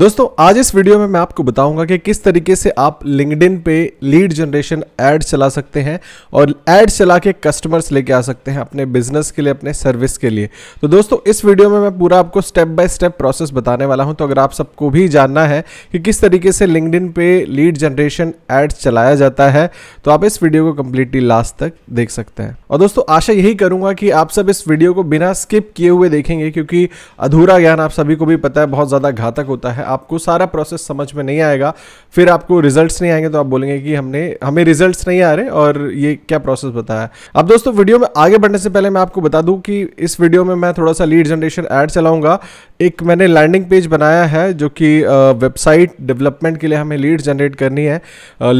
दोस्तों आज इस वीडियो में मैं आपको बताऊंगा कि किस तरीके से आप लिंकडिन पे लीड जनरेशन एड चला सकते हैं और एड चला के कस्टमर्स लेके आ सकते हैं अपने बिजनेस के लिए अपने सर्विस के लिए तो दोस्तों इस वीडियो में मैं पूरा आपको स्टेप बाय स्टेप प्रोसेस बताने वाला हूं तो अगर आप सबको भी जानना है कि किस तरीके से लिंकडिन पे लीड जनरेशन एड चलाया जाता है तो आप इस वीडियो को कंप्लीटली लास्ट तक देख सकते हैं और दोस्तों आशा यही करूंगा कि आप सब इस वीडियो को बिना स्किप किए हुए देखेंगे क्योंकि अधूरा ज्ञान आप सभी को भी पता है बहुत ज़्यादा घातक होता है आपको सारा प्रोसेस समझ में नहीं आएगा फिर आपको रिजल्ट्स नहीं आएंगे तो आप बोलेंगे कि हमने हमें रिजल्ट्स नहीं आ रहे और ये क्या प्रोसेस बताया अब दोस्तों वीडियो में आगे बढ़ने से पहले मैं आपको बता दूं कि इस वीडियो में मैं थोड़ा सा लीड जनरेशन ऐड चलाऊंगा एक मैंने लैंडिंग पेज बनाया है जो कि वेबसाइट डेवलपमेंट के लिए हमें लीड जनरेट करनी है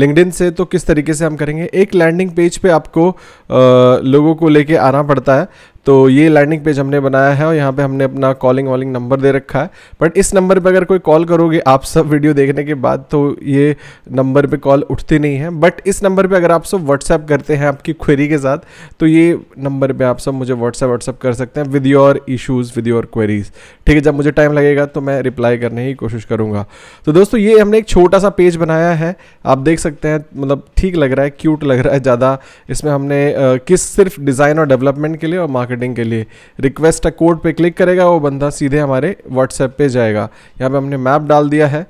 लिंकडिन से तो किस तरीके से हम करेंगे एक लैंडिंग पेज पे आपको लोगों को लेके आना पड़ता है तो ये लैंडिंग पेज हमने बनाया है और यहाँ पे हमने अपना कॉलिंग वॉलिंग नंबर दे रखा है बट इस नंबर पे अगर कोई कॉल करोगे आप सब वीडियो देखने के बाद तो ये नंबर पे कॉल उठती नहीं है बट इस नंबर पे अगर आप सब व्हाट्सएप करते हैं आपकी क्वेरी के साथ तो ये नंबर पे आप सब मुझे व्हाट्सएप व्हाट्सएप कर सकते हैं with your issues with your queries ठीक है जब मुझे टाइम लगेगा तो मैं रिप्लाई करने की कोशिश करूँगा तो दोस्तों ये हमने एक छोटा सा पेज बनाया है आप देख सकते हैं मतलब ठीक लग रहा है क्यूट लग रहा है ज़्यादा इसमें हमने किस सिर्फ डिज़ाइन और डेवलपमेंट के लिए और मार्केट मार्केटिंग के लिए रिक्वेस्ट अ कोड पे क्लिक करेगा वो बंदा सीधे हमारे व्हाट्सएप पे जाएगा यहाँ पे हमने मैप डाल दिया है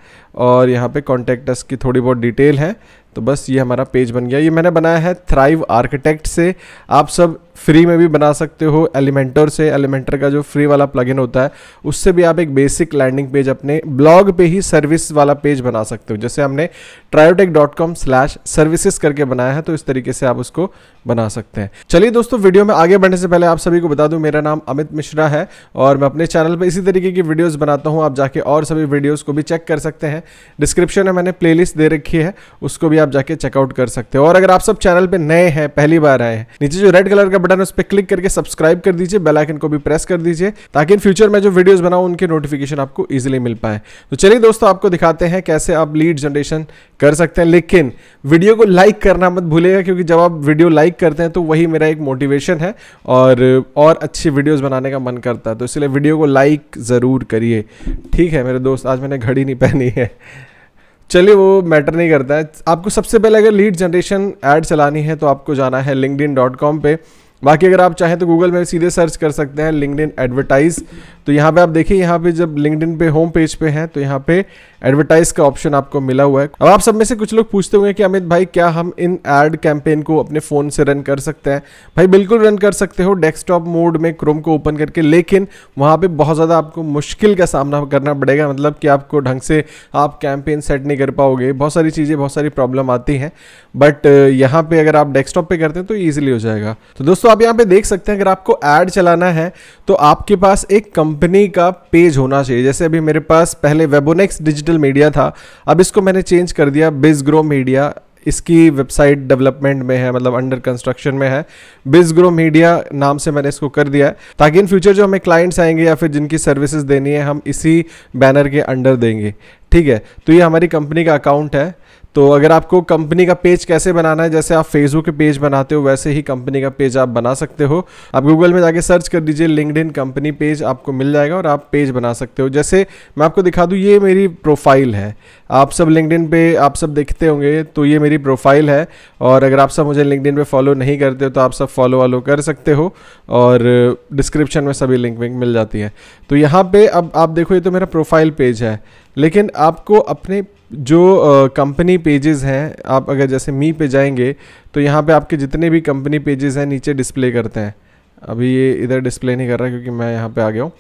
और यहाँ पे कॉन्टैक्ट अस की थोड़ी बहुत डिटेल है तो बस ये हमारा पेज बन गया ये मैंने बनाया है थ्राइव आर्किटेक्ट से आप सब फ्री में भी बना सकते हो एलिमेंटर से एलिमेंटर का जो फ्री वाला प्लगइन होता है उससे भी आप एक बेसिक लैंडिंग पेज अपने ब्लॉग पे ही सर्विस वाला पेज बना सकते हो जैसे हमने Triotech dot com slash services करके बनाया है तो इस तरीके से आप उसको बना सकते हैं चलिए दोस्तों वीडियो में आगे बढ़ने से पहले आप सभी को बता दूं मेरा नाम अमित मिश्रा है और मैं अपने चैनल पर इसी तरीके की वीडियोज बनाता हूं आप जाके और सभी वीडियोज को भी चेक कर सकते हैं डिस्क्रिप्शन में मैंने प्ले दे रखी है उसको भी आप जाके चेकआउट कर सकते हो और अगर आप सब चैनल पर नए हैं पहली बार आए हैं नीचे जो रेड कलर का बटन उस पर क्लिक करके सब्सक्राइब कर दीजिए बेल आइकन को भी प्रेस कर दीजिए ताकि इन फ्यूचर में जो वीडियोस बनाऊँ उनके नोटिफिकेशन आपको इजीली मिल पाए तो चलिए दोस्तों आपको दिखाते हैं कैसे आप लीड जनरेशन कर सकते हैं लेकिन वीडियो को लाइक करना मत भूलेगा क्योंकि जब आप वीडियो लाइक करते हैं तो वही मेरा एक मोटिवेशन है और और अच्छी वीडियोज बनाने का मन करता है तो इसलिए वीडियो को लाइक ज़रूर करिए ठीक है मेरे दोस्त आज मैंने घड़ी नहीं पहनी है चलिए वो मैटर नहीं करता है आपको सबसे पहले अगर लीड जनरेशन ऐड चलानी है तो आपको जाना है लिंकड पे बाकी अगर आप चाहें तो गूगल में सीधे सर्च कर सकते हैं लिंकड एडवर्टाइज तो यहाँ पे आप देखिए यहाँ पे जब लिंकड पे होम पेज पे हैं तो यहाँ पे एडवर्टाइज का ऑप्शन आपको मिला हुआ है अब आप सब में से कुछ लोग पूछते होंगे कि अमित भाई क्या हम इन एड कैंपेन को अपने फ़ोन से रन कर सकते हैं भाई बिल्कुल रन कर सकते हो डेस्कटॉप मोड में क्रोम को ओपन करके लेकिन वहां पर बहुत ज़्यादा आपको मुश्किल का सामना करना पड़ेगा मतलब कि आपको ढंग से आप कैंपेन सेट नहीं कर पाओगे बहुत सारी चीज़ें बहुत सारी प्रॉब्लम आती हैं बट यहाँ पे अगर आप डेस्कटॉप पे करते हैं तो ईजिली हो जाएगा तो दोस्तों आप यहाँ पे देख सकते हैं अगर आपको एड चलाना है तो आपके पास एक कंपनी का पेज होना चाहिए जैसे अभी मेरे पास पहले वेबोनेक्स डिजिटल डिजिटल मीडिया था अब इसको मैंने चेंज कर दिया बिज ग्रो मीडिया इसकी वेबसाइट डेवलपमेंट में है मतलब अंडर कंस्ट्रक्शन में है ग्रो मीडिया नाम से मैंने इसको कर दिया है ताकि इन फ्यूचर जो हमें क्लाइंट्स आएंगे या फिर जिनकी सर्विसेज देनी है हम इसी बैनर के अंडर देंगे ठीक है तो ये हमारी कंपनी का अकाउंट है तो अगर आपको कंपनी का पेज कैसे बनाना है जैसे आप फेसबुक के पेज बनाते हो वैसे ही कंपनी का पेज आप बना सकते हो आप गूगल में जाके सर्च कर दीजिए लिंकड कंपनी पेज आपको मिल जाएगा और आप पेज बना सकते हो जैसे मैं आपको दिखा दूँ ये मेरी प्रोफाइल है आप सब लिंकडिन पे आप सब देखते होंगे तो ये मेरी प्रोफाइल है और अगर आप सब मुझे लिंकड पे फॉलो नहीं करते हो तो आप सब फॉलो वॉलो कर सकते हो और डिस्क्रिप्शन में सभी लिंक विंक मिल जाती है तो यहाँ पर अब आप देखो ये तो मेरा प्रोफाइल पेज है लेकिन आपको अपने जो कंपनी पेजेस हैं आप अगर जैसे मी पे जाएंगे तो यहाँ पे आपके जितने भी कंपनी पेजेस हैं नीचे डिस्प्ले करते हैं अभी ये इधर डिस्प्ले नहीं कर रहा क्योंकि मैं यहाँ पे आ गया हूँ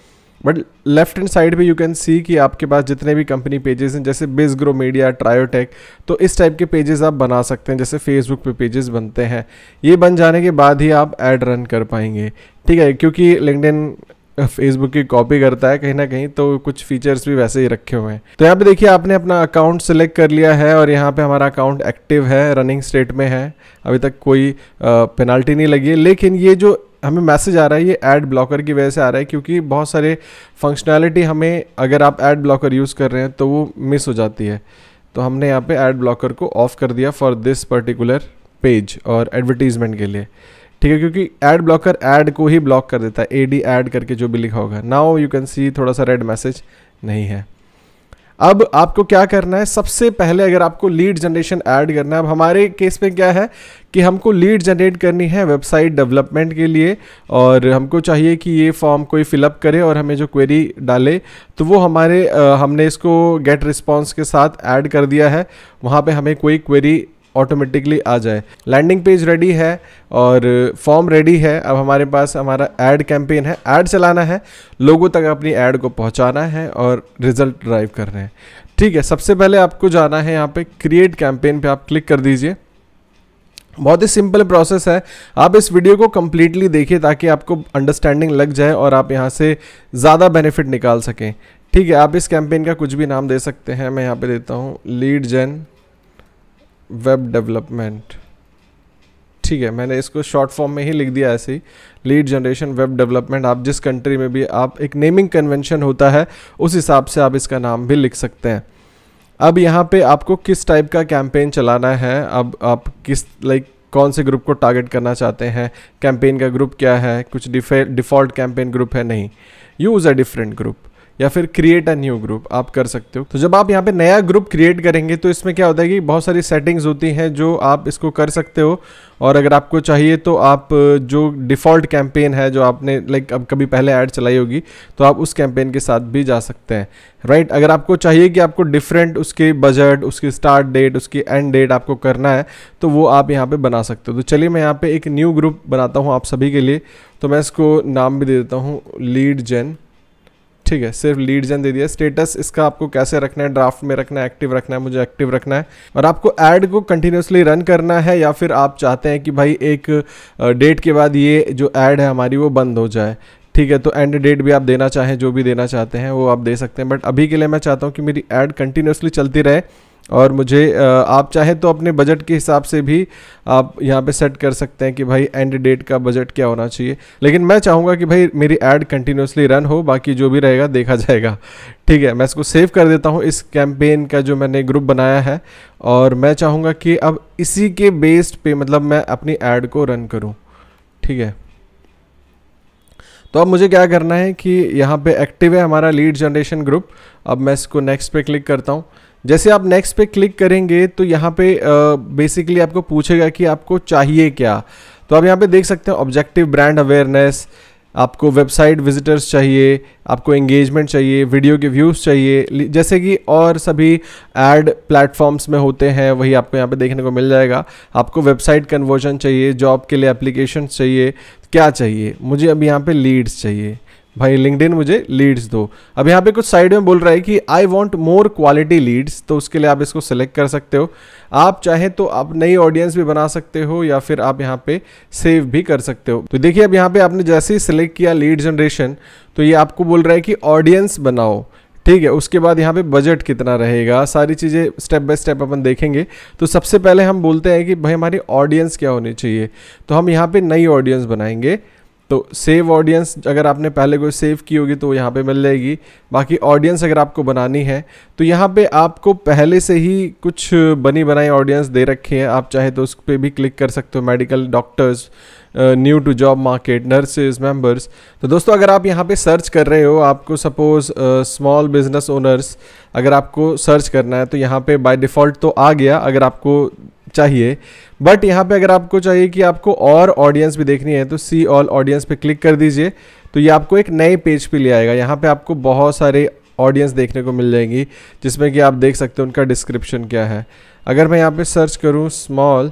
बट लेफ्ट हैंड साइड पे यू कैन सी कि आपके पास जितने भी कंपनी पेजेस हैं जैसे बिज ग्रो मीडिया ट्रायोटेक तो इस टाइप के पेजेस आप बना सकते हैं जैसे फेसबुक पे पेजेस बनते हैं ये बन जाने के बाद ही आप एड रन कर पाएंगे ठीक है क्योंकि लिंकडिन फेसबुक की कॉपी करता है कहीं ना कहीं तो कुछ फीचर्स भी वैसे ही रखे हुए हैं तो यहाँ पे देखिए आपने अपना अकाउंट सेलेक्ट कर लिया है और यहाँ पे हमारा अकाउंट एक्टिव है रनिंग स्टेट में है अभी तक कोई पेनाल्टी नहीं लगी है लेकिन ये जो हमें मैसेज आ रहा है ये एड ब्लॉकर की वजह से आ रहा है क्योंकि बहुत सारे फंक्शनैलिटी हमें अगर आप एड ब्लॉकर यूज़ कर रहे हैं तो वो मिस हो जाती है तो हमने यहाँ पे एड ब्लॉकर को ऑफ़ कर दिया फॉर दिस पर्टिकुलर पेज और एडवर्टीज़मेंट के लिए ठीक है क्योंकि एड ब्लॉकर एड को ही ब्लॉक कर देता है ए डी एड करके जो भी लिखा होगा नाउ यू कैन सी थोड़ा सा रेड मैसेज नहीं है अब आपको क्या करना है सबसे पहले अगर आपको लीड जनरेशन ऐड करना है अब हमारे केस में क्या है कि हमको लीड जनरेट करनी है वेबसाइट डेवलपमेंट के लिए और हमको चाहिए कि ये फॉर्म कोई फिलअप करे और हमें जो क्वेरी डाले तो वो हमारे आ, हमने इसको गेट रिस्पॉन्स के साथ ऐड कर दिया है वहाँ पे हमें कोई क्वेरी ऑटोमेटिकली आ जाए लैंडिंग पेज रेडी है और फॉर्म रेडी है अब हमारे पास हमारा एड कैंपेन है ऐड चलाना है लोगों तक अपनी एड को पहुंचाना है और रिजल्ट ड्राइव कर रहे हैं ठीक है सबसे पहले आपको जाना है यहाँ पे क्रिएट कैंपेन पे आप क्लिक कर दीजिए बहुत ही सिंपल प्रोसेस है आप इस वीडियो को कम्प्लीटली देखिए ताकि आपको अंडरस्टैंडिंग लग जाए और आप यहाँ से ज़्यादा बेनिफिट निकाल सकें ठीक है आप इस कैंपेन का कुछ भी नाम दे सकते हैं मैं यहाँ पे देता हूँ लीड जेन वेब डेवलपमेंट ठीक है मैंने इसको शॉर्ट फॉर्म में ही लिख दिया ऐसे ही लीड जनरेशन वेब डेवलपमेंट आप जिस कंट्री में भी आप एक नेमिंग कन्वेंशन होता है उस हिसाब से आप इसका नाम भी लिख सकते हैं अब यहाँ पे आपको किस टाइप का कैंपेन चलाना है अब आप किस लाइक कौन से ग्रुप को टारगेट करना चाहते हैं कैंपेन का ग्रुप क्या है कुछ डिफॉल्ट कैंपेन ग्रुप है नहीं यूज़ अ डिफरेंट ग्रुप या फिर क्रिएट अ न्यू ग्रुप आप कर सकते हो तो जब आप यहाँ पे नया ग्रुप क्रिएट करेंगे तो इसमें क्या होता है कि बहुत सारी सेटिंग्स होती हैं जो आप इसको कर सकते हो और अगर आपको चाहिए तो आप जो डिफ़ॉल्ट कैंपेन है जो आपने लाइक अब कभी पहले ऐड चलाई होगी तो आप उस कैंपेन के साथ भी जा सकते हैं राइट right? अगर आपको चाहिए कि आपको डिफरेंट उसके बजट उसकी स्टार्ट डेट उसकी एंड डेट आपको करना है तो वो आप यहाँ पे बना सकते हो तो चलिए मैं यहाँ पे एक न्यू ग्रुप बनाता हूँ आप सभी के लिए तो मैं इसको नाम भी दे देता हूँ लीड जेन ठीक है सिर्फ लीड जन दे दिया स्टेटस इसका आपको कैसे रखना है ड्राफ्ट में रखना है एक्टिव रखना है मुझे एक्टिव रखना है और आपको ऐड को कंटिन्यूसली रन करना है या फिर आप चाहते हैं कि भाई एक डेट के बाद ये जो ऐड है हमारी वो बंद हो जाए ठीक है तो एंड डेट भी आप देना चाहें जो भी देना चाहते हैं वो आप दे सकते हैं बट अभी के लिए मैं चाहता हूँ कि मेरी ऐड कंटिन्यूसली चलती रहे और मुझे आप चाहें तो अपने बजट के हिसाब से भी आप यहाँ पे सेट कर सकते हैं कि भाई एंड डेट का बजट क्या होना चाहिए लेकिन मैं चाहूँगा कि भाई मेरी ऐड कंटिन्यूसली रन हो बाकी जो भी रहेगा देखा जाएगा ठीक है मैं इसको सेव कर देता हूँ इस कैंपेन का जो मैंने ग्रुप बनाया है और मैं चाहूँगा कि अब इसी के बेस्ड पे मतलब मैं अपनी ऐड को रन करूँ ठीक है तो अब मुझे क्या करना है कि यहाँ पर एक्टिव है हमारा लीड जनरेशन ग्रुप अब मैं इसको नेक्स्ट पर क्लिक करता हूँ जैसे आप नेक्स्ट पे क्लिक करेंगे तो यहाँ पे बेसिकली आपको पूछेगा कि आपको चाहिए क्या तो आप यहाँ पे देख सकते हैं ऑब्जेक्टिव ब्रांड अवेयरनेस आपको वेबसाइट विजिटर्स चाहिए आपको एंगेजमेंट चाहिए वीडियो के व्यूज़ चाहिए जैसे कि और सभी एड प्लेटफॉर्म्स में होते हैं वही आपको यहाँ पे देखने को मिल जाएगा आपको वेबसाइट कन्वर्जन चाहिए जॉब के लिए एप्लीकेशन चाहिए क्या चाहिए मुझे अब यहाँ पे लीड्स चाहिए भाई लिंकडिन मुझे लीड्स दो अब यहाँ पे कुछ साइड में बोल रहा है कि I want more quality leads तो उसके लिए आप इसको सेलेक्ट कर सकते हो आप चाहे तो आप नई ऑडियंस भी बना सकते हो या फिर आप यहाँ पे सेव भी कर सकते हो तो देखिए अब यहाँ पे आपने जैसे ही सिलेक्ट किया लीड जनरेशन तो ये आपको बोल रहा है कि ऑडियंस बनाओ ठीक है उसके बाद यहाँ पे बजट कितना रहेगा सारी चीज़ें स्टेप बाय स्टेप अपन देखेंगे तो सबसे पहले हम बोलते हैं कि भाई हमारी ऑडियंस क्या होनी चाहिए तो हम यहाँ पे नई ऑडियंस बनाएंगे तो सेव ऑडियंस अगर आपने पहले कोई सेव की होगी तो यहाँ पे मिल जाएगी बाकी ऑडियंस अगर आपको बनानी है तो यहाँ पे आपको पहले से ही कुछ बनी बनाई ऑडियंस दे रखी है आप चाहे तो उस पर भी क्लिक कर सकते हो medical doctors new to job market nurses members तो दोस्तों अगर आप यहाँ पे सर्च कर रहे हो आपको सपोज स्मॉल बिजनेस ओनर्स अगर आपको सर्च करना है तो यहाँ पे बाय डिफ़ॉल्ट तो आ गया अगर आपको चाहिए बट यहाँ पे अगर आपको चाहिए कि आपको और ऑडियंस भी देखनी है तो सी ऑल ऑडियंस पे क्लिक कर दीजिए तो ये आपको एक नए पेज पे ले आएगा यहाँ पे आपको बहुत सारे ऑडियंस देखने को मिल जाएंगी जिसमें कि आप देख सकते हो उनका डिस्क्रिप्शन क्या है अगर मैं यहाँ पे सर्च करूँ स्मॉल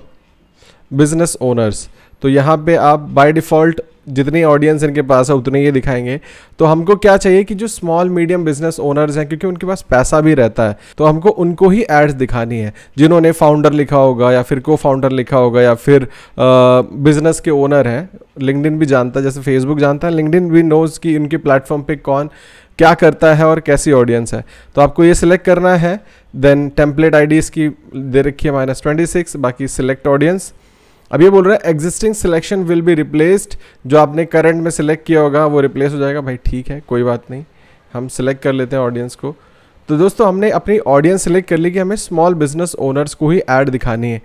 बिजनेस ओनर्स तो यहाँ पे आप बाय डिफ़ॉल्ट जितनी ऑडियंस इनके पास है उतने ये दिखाएंगे तो हमको क्या चाहिए कि जो स्मॉल मीडियम बिजनेस ओनर्स हैं क्योंकि उनके पास पैसा भी रहता है तो हमको उनको ही एड्स दिखानी है जिन्होंने फाउंडर लिखा होगा या फिर को फाउंडर लिखा होगा या फिर बिजनेस के ओनर हैं लिंकडिन भी जानता है जैसे फेसबुक जानता है लिंकडिन भी नोज कि उनके प्लेटफॉर्म पर कौन क्या करता है और कैसी ऑडियंस है तो आपको ये सिलेक्ट करना है देन टेम्पलेट आईडीज़ की दे रखी है माइनस ट्वेंटी सिक्स बाकी सिलेक्ट ऑडियंस अब ये बोल रहा है existing selection will be replaced जो आपने करंट में सिलेक्ट किया होगा वो रिप्लेस हो जाएगा भाई ठीक है कोई बात नहीं हम सिलेक्ट कर लेते हैं ऑडियंस को तो दोस्तों हमने अपनी ऑडियंस सिलेक्ट कर ली कि हमें स्मॉल बिजनेस ओनर्स को ही ऐड दिखानी है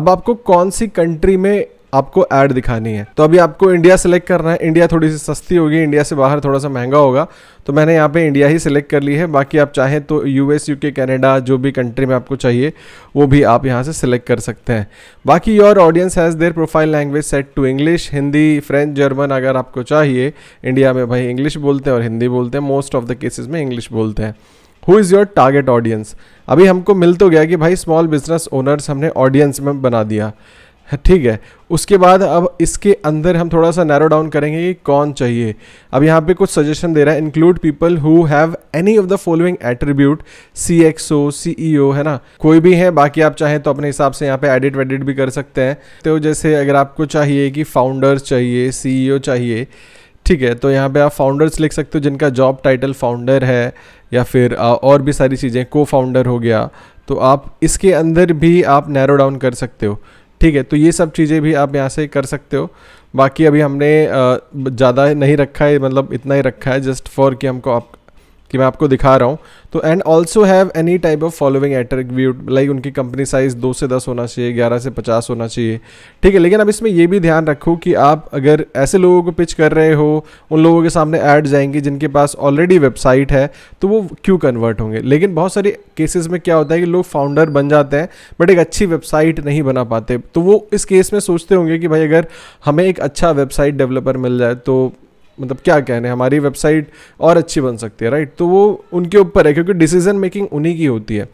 अब आपको कौन सी कंट्री में आपको ऐड दिखानी है तो अभी आपको इंडिया सेलेक्ट करना है इंडिया थोड़ी सी सस्ती होगी इंडिया से बाहर थोड़ा सा महंगा होगा तो मैंने यहाँ पे इंडिया ही सिलेक्ट कर ली है बाकी आप चाहें तो यूएस यूके कनाडा जो भी कंट्री में आपको चाहिए वो भी आप यहाँ से सिलेक्ट कर सकते हैं बाकी your audience has their profile language set to English Hindi French German अगर आपको चाहिए इंडिया में भाई इंग्लिश बोलते हैं और हिंदी बोलते हैं मोस्ट ऑफ द केसेज में इंग्लिश बोलते हैं who is your target audience अभी हमको मिल तो गया कि भाई स्मॉल बिजनेस ओनर्स हमने ऑडियंस में बना दिया ठीक है उसके बाद अब इसके अंदर हम थोड़ा सा नैरो डाउन करेंगे कि कौन चाहिए अब यहाँ पे कुछ सजेशन दे रहा है include people who have any of the following attribute C X O C E O है ना कोई भी है बाकी आप चाहें तो अपने हिसाब से यहाँ पे एडिट वेडिट भी कर सकते हैं तो जैसे अगर आपको चाहिए कि फाउंडर्स चाहिए सी ई ओ चाहिए ठीक है तो यहाँ पे आप फाउंडर्स लिख सकते हो जिनका जॉब टाइटल फाउंडर है या फिर और भी सारी चीज़ें को फाउंडर हो गया तो आप इसके अंदर भी आप नैरो डाउन कर सकते हो ठीक है तो ये सब चीज़ें भी आप यहाँ से कर सकते हो बाकी अभी हमने ज़्यादा नहीं रखा है मतलब इतना ही रखा है जस्ट फॉर कि हमको आप कि मैं आपको दिखा रहा हूँ तो and also have any type of following attribute like उनकी कंपनी साइज दो से दस होना चाहिए ग्यारह से पचास होना चाहिए ठीक है लेकिन अब इसमें यह भी ध्यान रखो कि आप अगर ऐसे लोगों को पिच कर रहे हो उन लोगों के सामने ऐड जाएंगे जिनके पास ऑलरेडी वेबसाइट है तो वो क्यों कन्वर्ट होंगे लेकिन बहुत सारे केसेस में क्या होता है कि लोग फाउंडर बन जाते हैं बट एक अच्छी वेबसाइट नहीं बना पाते तो वो इस केस में सोचते होंगे कि भाई अगर हमें एक अच्छा वेबसाइट डेवलपर मिल जाए तो मतलब क्या कहने हमारी वेबसाइट और अच्छी बन सकती है राइट तो वो उनके ऊपर है क्योंकि डिसीजन मेकिंग उन्हीं की होती है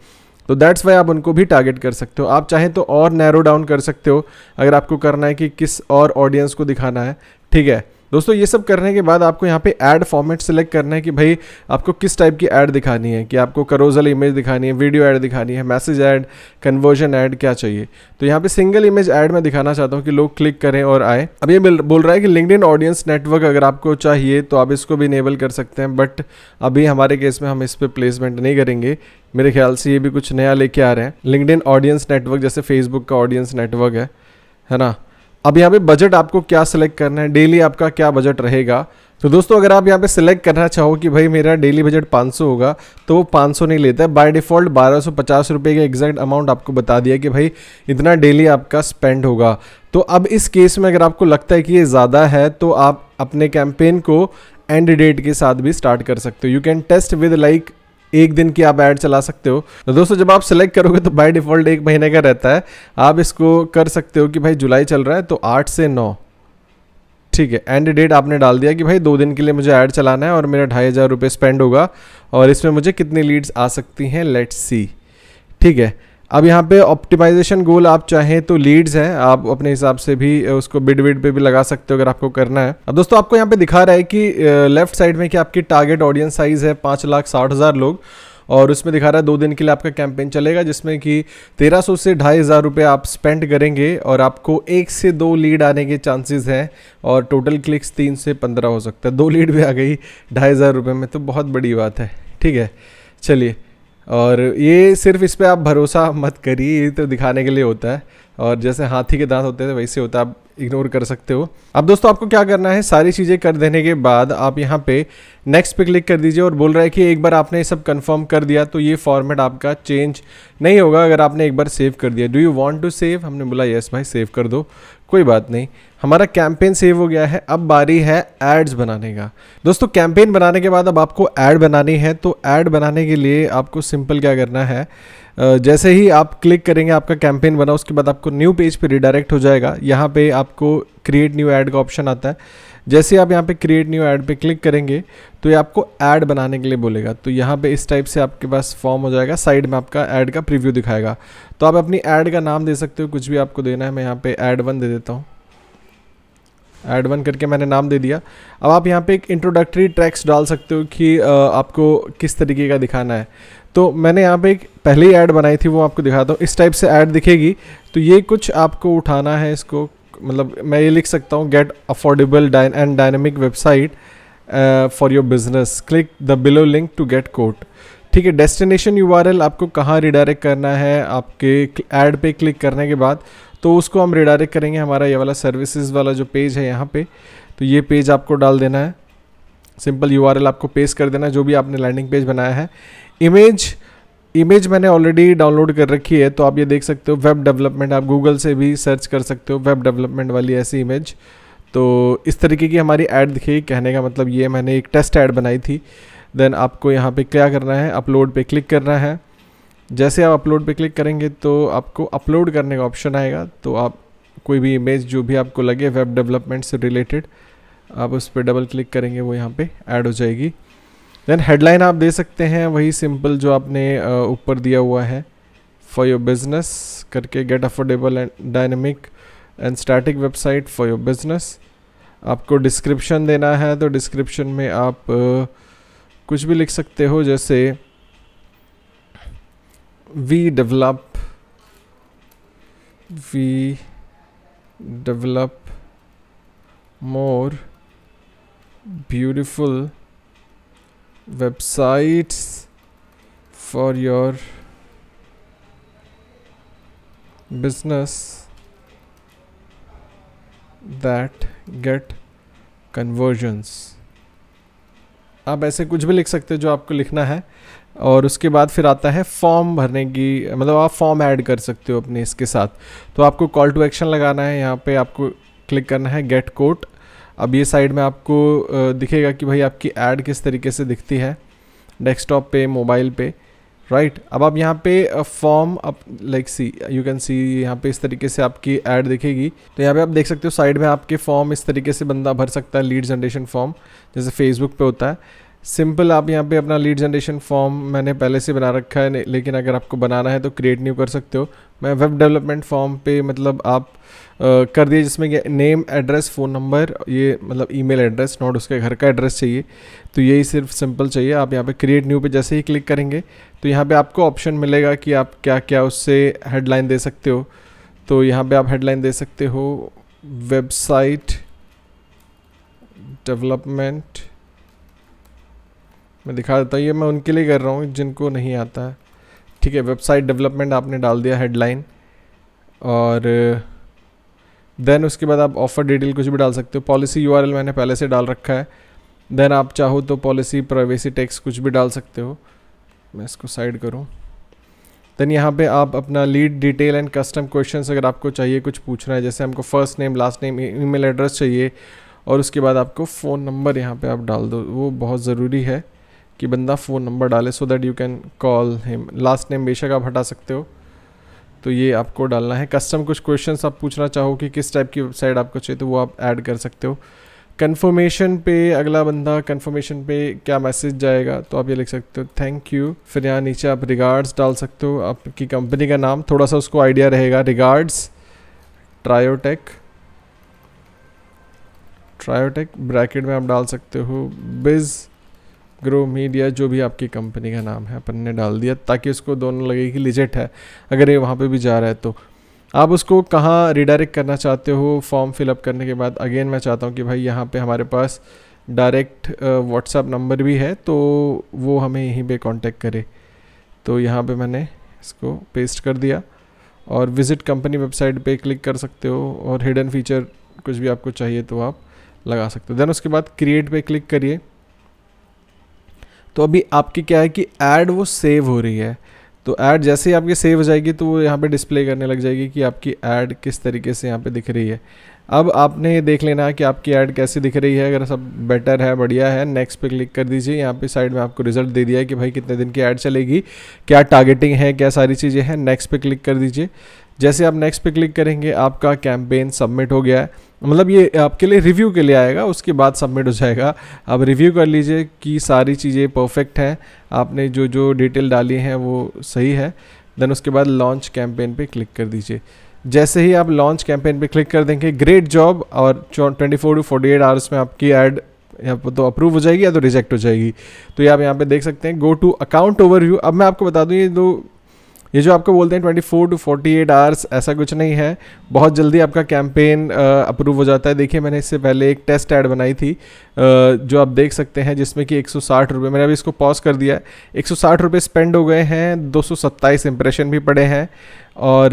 तो दैट्स वाई आप उनको भी टारगेट कर सकते हो आप चाहें तो और नैरो डाउन कर सकते हो अगर आपको करना है कि किस और ऑडियंस को दिखाना है ठीक है दोस्तों ये सब करने के बाद आपको यहाँ पे ऐड फॉर्मेट सेलेक्ट करना है कि भाई आपको किस टाइप की ऐड दिखानी है कि आपको करोजल इमेज दिखानी है वीडियो ऐड दिखानी है मैसेज ऐड कन्वर्जन ऐड क्या चाहिए तो यहाँ पे सिंगल इमेज ऐड मैं दिखाना चाहता हूँ कि लोग क्लिक करें और आए अब ये बोल रहा है कि लिंकड ऑडियंस नेटवर्क अगर आपको चाहिए तो आप इसको भी इनेबल कर सकते हैं बट अभी हमारे केस में हम इस पर प्लेसमेंट नहीं करेंगे मेरे ख्याल से ये भी कुछ नया लेके आ रहे हैं लिंकड ऑडियंस नेटवर्क जैसे फेसबुक का ऑडियंस नेटवर्क है है ना अब यहाँ पे बजट आपको क्या सिलेक्ट करना है डेली आपका क्या बजट रहेगा तो दोस्तों अगर आप यहाँ पे सिलेक्ट करना चाहो कि भाई मेरा डेली बजट 500 होगा तो वो 500 नहीं लेता है बाय डिफ़ॉल्ट बारह सौ पचास रुपये का एग्जैक्ट अमाउंट आपको बता दिया कि भाई इतना डेली आपका स्पेंड होगा तो अब इस केस में अगर आपको लगता है कि ये ज़्यादा है तो आप अपने कैंपेन को एंड डेट के साथ भी स्टार्ट कर सकते हो you can test with like एक दिन की आप ऐड चला सकते हो तो दोस्तों जब आप सेलेक्ट करोगे तो बाय डिफॉल्ट एक महीने का रहता है आप इसको कर सकते हो कि भाई जुलाई चल रहा है तो आठ से नौ ठीक है एंड डेट आपने डाल दिया कि भाई दो दिन के लिए मुझे ऐड चलाना है और मेरा ढाई हज़ार रुपये स्पेंड होगा और इसमें मुझे कितनी लीड्स आ सकती हैं लेट्स सी ठीक है अब यहाँ पे ऑप्टिमाइजेशन गोल आप चाहें तो लीड्स है आप अपने हिसाब से भी उसको बिड विड पे भी लगा सकते हो अगर आपको करना है अब दोस्तों आपको यहाँ पे दिखा रहा है कि लेफ्ट साइड में कि आपकी टारगेट ऑडियंस साइज़ है पाँच लाख साठ हज़ार लोग और उसमें दिखा रहा है दो दिन के लिए आपका कैंपेन चलेगा जिसमें कि तेरह सौ से ढाई हज़ार रुपये आप स्पेंड करेंगे और आपको एक से दो लीड आने के चांसेस हैं और टोटल क्लिक्स तीन से पंद्रह हो सकता है दो लीड भी आ गई ढाई हज़ार रुपये में तो बहुत बड़ी बात है ठीक है चलिए और ये सिर्फ इस पर आप भरोसा मत करिए ये तो दिखाने के लिए होता है और जैसे हाथी के दांत होते हैं तो वैसे होता है आप इग्नोर कर सकते हो अब दोस्तों आपको क्या करना है सारी चीज़ें कर देने के बाद आप यहाँ पे नेक्स्ट पे क्लिक कर दीजिए और बोल रहा है कि एक बार आपने सब कंफर्म कर दिया तो ये फॉर्मेट आपका चेंज नहीं होगा अगर आपने एक बार सेव कर दिया do you want to save हमने बोला येस भाई सेव कर दो कोई बात नहीं हमारा कैंपेन सेव हो गया है अब बारी है एड्स बनाने का दोस्तों कैंपेन बनाने के बाद अब आपको ऐड बनानी है तो ऐड बनाने के लिए आपको सिंपल क्या करना है जैसे ही आप क्लिक करेंगे आपका कैंपेन बना उसके बाद आपको न्यू पेज पे रिडायरेक्ट हो जाएगा यहाँ पे आपको क्रिएट न्यू ऐड का ऑप्शन आता है जैसे आप यहाँ पे क्रिएट न्यू ऐड पे क्लिक करेंगे तो ये आपको ऐड बनाने के लिए बोलेगा तो यहाँ पे इस टाइप से आपके पास फॉर्म हो जाएगा साइड में आपका ऐड का प्रीव्यू दिखाएगा तो आप अपनी ऐड का नाम दे सकते हो कुछ भी आपको देना है मैं यहाँ पे ऐड वन दे देता हूँ एड वन करके मैंने नाम दे दिया अब आप यहाँ पे एक इंट्रोडक्टरी ट्रैक्स डाल सकते हो कि आपको किस तरीके का दिखाना है तो मैंने यहाँ पे एक पहली ऐड बनाई थी वो आपको दिखाता हूँ इस टाइप से ऐड दिखेगी तो ये कुछ आपको उठाना है इसको मतलब मैं ये लिख सकता हूँ get affordable and dynamic website for your business click the below link to get quote ठीक है डेस्टिनेशन यू आपको कहाँ रिडायरेक्ट करना है आपके ऐड पे क्लिक करने के बाद तो उसको हम रिडायरेक्ट करेंगे हमारा ये वाला सर्विसेज वाला जो पेज है यहाँ पे तो ये पेज आपको डाल देना है सिंपल यू आपको पेस्ट कर देना है जो भी आपने लैंडिंग पेज बनाया है इमेज इमेज मैंने ऑलरेडी डाउनलोड कर रखी है तो आप ये देख सकते हो वेब डेवलपमेंट आप गूगल से भी सर्च कर सकते हो वेब डेवलपमेंट वाली ऐसी इमेज तो इस तरीके की हमारी ऐड दिखेगी कहने का मतलब ये मैंने एक टेस्ट ऐड बनाई थी देन आपको यहाँ पे क्या करना है अपलोड पे क्लिक करना है जैसे आप अपलोड पे क्लिक करेंगे तो आपको अपलोड करने का ऑप्शन आएगा तो आप कोई भी इमेज जो भी आपको लगे वेब डेवलपमेंट से रिलेटेड आप उस पर डबल क्लिक करेंगे वो यहाँ पे ऐड हो जाएगी देन हेडलाइन आप दे सकते हैं वही सिंपल जो आपने ऊपर दिया हुआ है फॉर योर बिजनेस करके get affordable and dynamic and static website for your business आपको डिस्क्रिप्शन देना है तो डिस्क्रिप्शन में आप कुछ भी लिख सकते हो जैसे we develop we develop more beautiful websites for your business that get conversions आप ऐसे कुछ भी लिख सकते हो जो आपको लिखना है और उसके बाद फिर आता है फॉर्म भरने की मतलब आप फॉर्म ऐड कर सकते हो अपने इसके साथ तो आपको कॉल टू एक्शन लगाना है यहाँ पे आपको क्लिक करना है गेट कोट अब ये साइड में आपको दिखेगा कि भाई आपकी ऐड किस तरीके से दिखती है डेस्कटॉप पे मोबाइल पे राइट right. अब आप यहाँ पे form up like see you can see यहाँ पे इस तरीके से आपकी एड दिखेगी तो यहाँ पे आप देख सकते हो साइड में आपके फॉर्म इस तरीके से बंदा भर सकता है लीड जनरेशन फॉर्म जैसे फेसबुक पे होता है सिंपल आप यहाँ पे अपना लीड जनरेशन फॉर्म मैंने पहले से बना रखा है लेकिन अगर आपको बनाना है तो क्रिएट न्यू कर सकते हो मैं वेब डेवलपमेंट फॉर्म पर मतलब आप कर दिया जिसमें नेम एड्रेस फ़ोन नंबर ये मतलब ईमेल एड्रेस नॉट उसके घर का एड्रेस चाहिए तो यही सिर्फ सिंपल चाहिए आप यहाँ पे क्रिएट न्यू पे जैसे ही क्लिक करेंगे तो यहाँ पे आपको ऑप्शन मिलेगा कि आप क्या क्या उससे हेडलाइन दे सकते हो तो यहाँ पे आप हेडलाइन दे सकते हो वेबसाइट डेवलपमेंट मैं दिखा देता हूँ ये मैं उनके लिए कर रहा हूँ जिनको नहीं आता ठीक है वेबसाइट डेवलपमेंट आपने डाल दिया हेडलाइन और देन उसके बाद आप ऑफर डिटेल कुछ भी डाल सकते हो पॉलिसी यू मैंने पहले से डाल रखा है देन आप चाहो तो पॉलिसी प्राइवेसी टैक्स कुछ भी डाल सकते हो मैं इसको साइड करूँ देन यहाँ पे आप अपना lead detail and custom question अगर आपको चाहिए कुछ पूछना है जैसे हमको first name last name email address चाहिए और उसके बाद आपको फ़ोन नंबर यहाँ पे आप डाल दो वो बहुत ज़रूरी है कि बंदा फ़ोन नंबर डाले so that you can call him last name बेशक आप हटा सकते हो तो ये आपको डालना है कस्टम कुछ क्वेश्चंस आप पूछना चाहो कि किस टाइप की वेबसाइट आपको चाहिए तो वो आप ऐड कर सकते हो कन्फर्मेशन पे अगला बंदा कन्फर्मेशन पे क्या मैसेज जाएगा तो आप ये लिख सकते हो थैंक यू फिर यहाँ नीचे आप रिगार्ड्स डाल सकते हो आपकी कंपनी का नाम थोड़ा सा उसको आइडिया रहेगा रिगार्ड्स ट्रायोटेक ट्रायोटेक ब्रैकेट में आप डाल सकते हो बिज़ ग्रो मीडिया जो भी आपकी कंपनी का नाम है अपन ने डाल दिया ताकि उसको दोनों लगे कि लिजिट है अगर ये वहाँ पे भी जा रहा है तो आप उसको कहाँ रिडायरेक्ट करना चाहते हो फॉर्म फिलअप करने के बाद अगेन मैं चाहता हूँ कि भाई यहाँ पे हमारे पास डायरेक्ट व्हाट्सअप नंबर भी है तो वो हमें यहीं पे कांटेक्ट करे तो यहाँ पे मैंने इसको पेस्ट कर दिया और विज़िट कंपनी वेबसाइट पे क्लिक कर सकते हो और हिडन फीचर कुछ भी आपको चाहिए तो आप लगा सकते हो देन उसके बाद क्रिएट पे क्लिक करिए तो अभी आपकी क्या है कि ऐड वो सेव हो रही है तो ऐड जैसे ही आपकी सेव हो जाएगी तो वो यहाँ पे डिस्प्ले करने लग जाएगी कि आपकी ऐड किस तरीके से यहाँ पे दिख रही है अब आपने ये देख लेना है कि आपकी ऐड कैसी दिख रही है अगर सब बेटर है बढ़िया है नेक्स्ट पे क्लिक कर दीजिए यहाँ पे साइड में आपको रिजल्ट दे दिया है कि भाई कितने दिन की ऐड चलेगी क्या टारगेटिंग है क्या सारी चीज़ें हैं नेक्स्ट पे क्लिक कर दीजिए जैसे आप नेक्स्ट पे क्लिक करेंगे आपका कैंपेन सबमिट हो गया है मतलब ये आपके लिए रिव्यू के लिए आएगा उसके बाद सबमिट हो जाएगा आप रिव्यू कर लीजिए कि सारी चीज़ें परफेक्ट हैं आपने जो जो डिटेल डाली हैं वो सही है देन उसके बाद लॉन्च कैंपेन पे क्लिक कर दीजिए जैसे ही आप लॉन्च कैंपेन पे क्लिक कर देंगे ग्रेट जॉब और twenty four to forty eight hours में आपकी ऐड यहाँ पर तो अप्रूव हो जाएगी या तो रिजेक्ट हो जाएगी तो ये आप यहाँ पे देख सकते हैं गो टू अकाउंट ओवरव्यू अब मैं आपको बता दूँ ये दो ये जो आपको बोलते हैं twenty four to forty eight hours ऐसा कुछ नहीं है बहुत जल्दी आपका कैंपेन अप्रूव हो जाता है देखिए मैंने इससे पहले एक टेस्ट ऐड बनाई थी आ, जो आप देख सकते हैं जिसमें कि एक सौ साठ रुपये मैंने अभी इसको पॉज कर दिया है एक सौ साठ रुपये स्पेंड हो गए हैं दो सौ सत्ताईस इंप्रेशन भी पड़े हैं और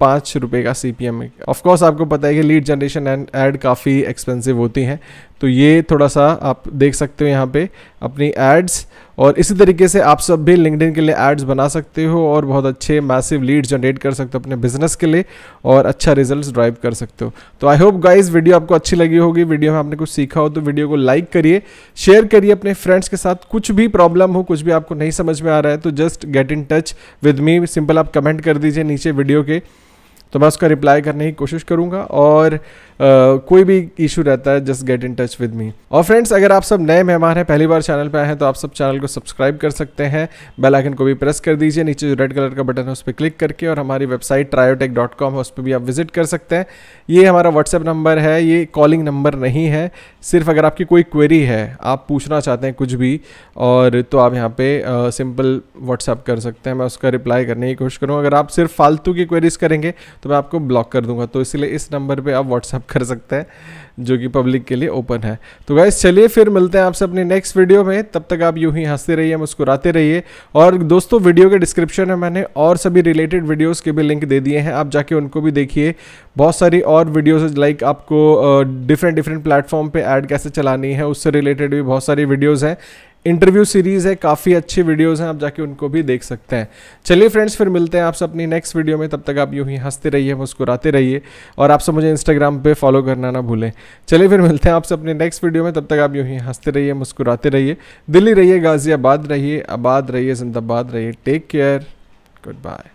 पाँच रुपये का सी पी एम है ऑफकोर्स आपको पता है कि लीड जनरेशन एंड एड काफ़ी एक्सपेंसिव होती हैं तो ये थोड़ा सा आप देख सकते हो यहाँ पे अपनी एड्स और इसी तरीके से आप सब भी लिंकडिन के लिए एड्स बना सकते हो और बहुत अच्छे मैसिव लीड जनरेट कर सकते हो अपने बिजनेस के लिए और अच्छा रिजल्ट ड्राइव कर सकते हो तो आई होप गाइज वीडियो आपको अच्छी लगी होगी वीडियो में आपने कुछ सीखा हो तो वीडियो को लाइक करिए शेयर करिए अपने फ्रेंड्स के साथ कुछ भी प्रॉब्लम हो कुछ भी आपको नहीं समझ में आ रहा है तो just get in touch with me simple आप कमेंट कर दीजिए लीजिए नीचे वीडियो के तो मैं उसका रिप्लाई करने की कोशिश करूँगा और आ, कोई भी इशू रहता है just get in touch with me और फ्रेंड्स अगर आप सब नए मेहमान हैं पहली बार चैनल पर आए हैं तो आप सब चैनल को सब्सक्राइब कर सकते हैं बेल आइकन को भी प्रेस कर दीजिए नीचे जो रेड कलर का बटन है उस पर क्लिक करके और हमारी वेबसाइट ट्रायोटेक डॉट कॉम है उस पर भी आप विजिट कर सकते हैं ये हमारा व्हाट्सएप नंबर है ये कॉलिंग नंबर नहीं है सिर्फ अगर आपकी कोई क्वेरी है आप पूछना चाहते हैं कुछ भी और तो आप यहाँ पर सिंपल व्हाट्सअप कर सकते हैं मैं उसका रिप्लाई करने की कोशिश करूँगा अगर आप सिर्फ फालतू की क्वेरीज करेंगे तो मैं आपको ब्लॉक कर दूंगा तो इसलिए इस नंबर पर आप व्हाट्सअप कर सकते हैं जो कि पब्लिक के लिए ओपन है तो गाइज चलिए फिर मिलते हैं आपसे अपने नेक्स्ट वीडियो में तब तक आप यूँ ही हंसते रहिए मुस्कुराते रहिए और दोस्तों वीडियो के डिस्क्रिप्शन में मैंने और सभी रिलेटेड वीडियोज़ के भी लिंक दे दिए हैं आप जाके उनको भी देखिए बहुत सारी और वीडियोज़ लाइक आपको डिफरेंट डिफरेंट प्लेटफॉर्म पर ऐड कैसे चलानी है उससे रिलेटेड भी बहुत सारी वीडियोज़ हैं इंटरव्यू सीरीज़ है काफ़ी अच्छी वीडियोस हैं आप जाके उनको भी देख सकते हैं चलिए फ्रेंड्स फिर मिलते हैं आपसे अपनी नेक्स्ट वीडियो में तब तक आप यूँ ही हंसते रहिए मुस्कुराते रहिए और आप सब मुझे इंस्टाग्राम पे फॉलो करना ना भूलें चलिए फिर मिलते हैं आपसे अपने नेक्स्ट वीडियो में तब तक आप यूँ ही हंसते रहिए मुस्कुराते रहिए दिल्ली रहिए गाज़ियाबाद रहिए आबाद रहिए जिंदाबाद रहिए टेक केयर गुड बाय